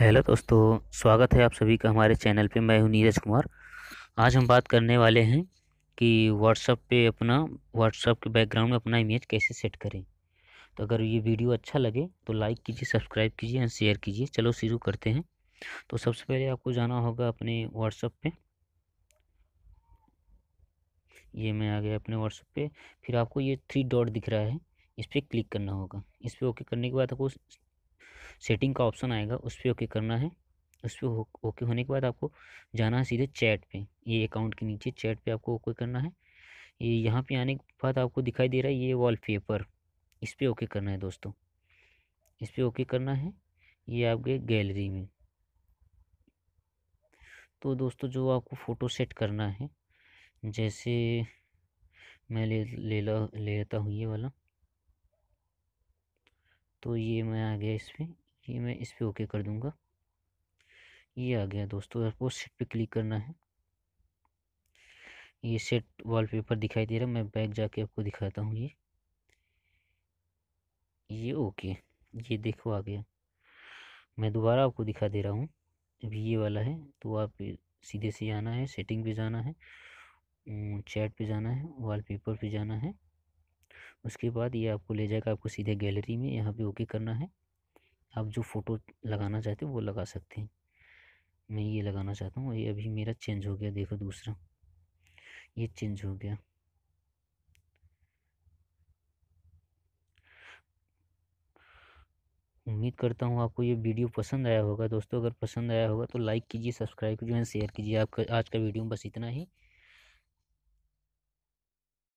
hello दोस्तों स्वागत है आप सभी का हमारे चैनल पे मैं हूँ नीरज कुमार आज हम बात करने वाले हैं कि व्हाट्सअप पे अपना व्हाट्सअप के बैकग्राउंड में अपना इमेज कैसे सेट करें तो अगर ये वीडियो अच्छा लगे तो लाइक कीजिए सब्सक्राइब कीजिए एंड शेयर कीजिए चलो शुरू करते हैं तो सबसे पहले आपको जाना होगा अपने व्हाट्सअप पर ये मैं आ गया अपने व्हाट्सअप पर फिर आपको ये थ्री डॉट दिख रहा है इस पर क्लिक करना होगा इस पर ओके करने के बाद आपको सेटिंग का ऑप्शन आएगा उस पर ओके करना है उस पर हो, ओके होने के बाद आपको जाना है सीधे चैट पे ये अकाउंट के नीचे चैट पे आपको ओके करना है ये यहाँ पे आने के बाद आपको दिखाई दे रहा है ये वॉलपेपर इस पर ओके करना है दोस्तों इस पर ओके करना है ये आपके गैलरी में तो दोस्तों जो आपको फ़ोटो सेट करना है जैसे मैं ले ले लेता ले हूँ ये वाला तो ये मैं आ गया इसमें ये मैं इस पर ओके कर दूँगा ये आ गया दोस्तों एयरपोर्ट सेट पे क्लिक करना है ये सेट वॉलपेपर दिखाई दे रहा मैं बैग जाके आपको दिखाता हूँ ये ये ओके ये देखो आ गया मैं दोबारा आपको दिखा दे रहा हूँ अभी ये वाला है तो आप सीधे से आना है सेटिंग पे जाना है चैट पे जाना है वॉलपेपर पे जाना है उसके बाद ये आपको ले जाएगा आपको सीधे गैलरी में यहाँ पे ओके करना है आप जो फ़ोटो लगाना चाहते हो वो लगा सकते हैं मैं ये लगाना चाहता हूँ ये अभी मेरा चेंज हो गया देखो दूसरा ये चेंज हो गया उम्मीद करता हूँ आपको ये वीडियो पसंद आया होगा दोस्तों अगर पसंद आया होगा तो लाइक कीजिए सब्सक्राइब कीजिए एंड शेयर कीजिए आपका आज का वीडियो बस इतना ही